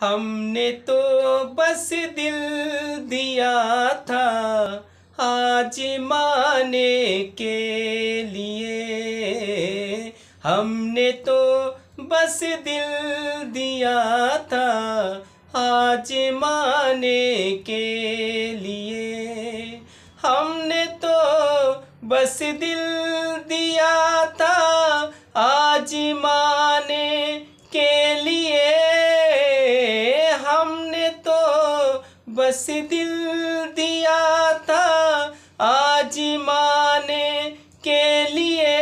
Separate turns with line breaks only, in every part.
हमने तो बस दिल दिया था आज माने के लिए हमने तो बस दिल दिया था आज माने के लिए हमने तो बस दिल दिया बस दिल दिया था आज माने के लिए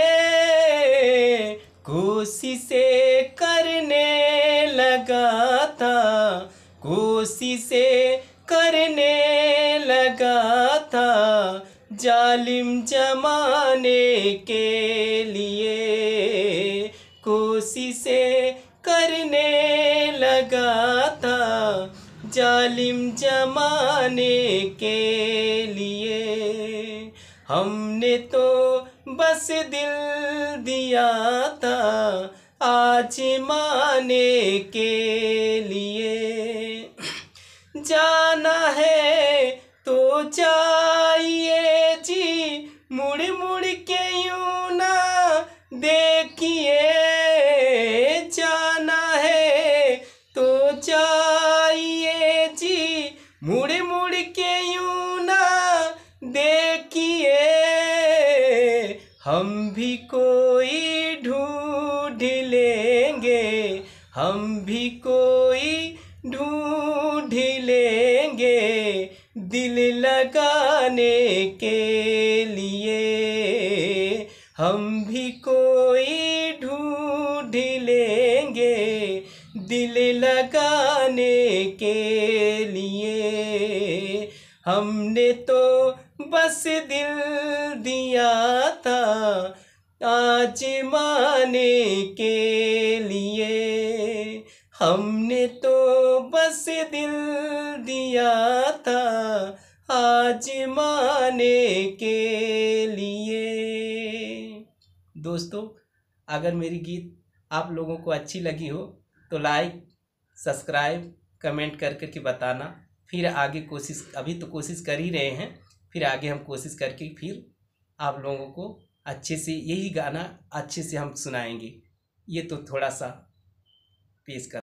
कोशिशें करने लगा था कोशिशें करने लगा था जालिम जमाने के लिए कोशिशें जालिम जमाने के लिए हमने तो बस दिल दिया था आज माने के लिए जाना है तो जाइए जी मुड़ मुड़ मुड़ मुड़ के यू ना देखिए हम भी कोई ढूंढ लेंगे हम भी कोई ढूंढ लेंगे दिल लगाने के लिए हम भी कोई ढूंढ लेंगे दिल लगाने के लिए हमने तो बस दिल दिया था आज माने के लिए हमने तो बस दिल दिया था आज माने के लिए
दोस्तों अगर मेरी गीत आप लोगों को अच्छी लगी हो तो लाइक सब्सक्राइब कमेंट करके कि बताना फिर आगे कोशिश अभी तो कोशिश कर ही रहे हैं फिर आगे हम कोशिश करके फिर आप लोगों को अच्छे से यही गाना अच्छे से हम सुनाएंगे ये तो थोड़ा सा पेश कर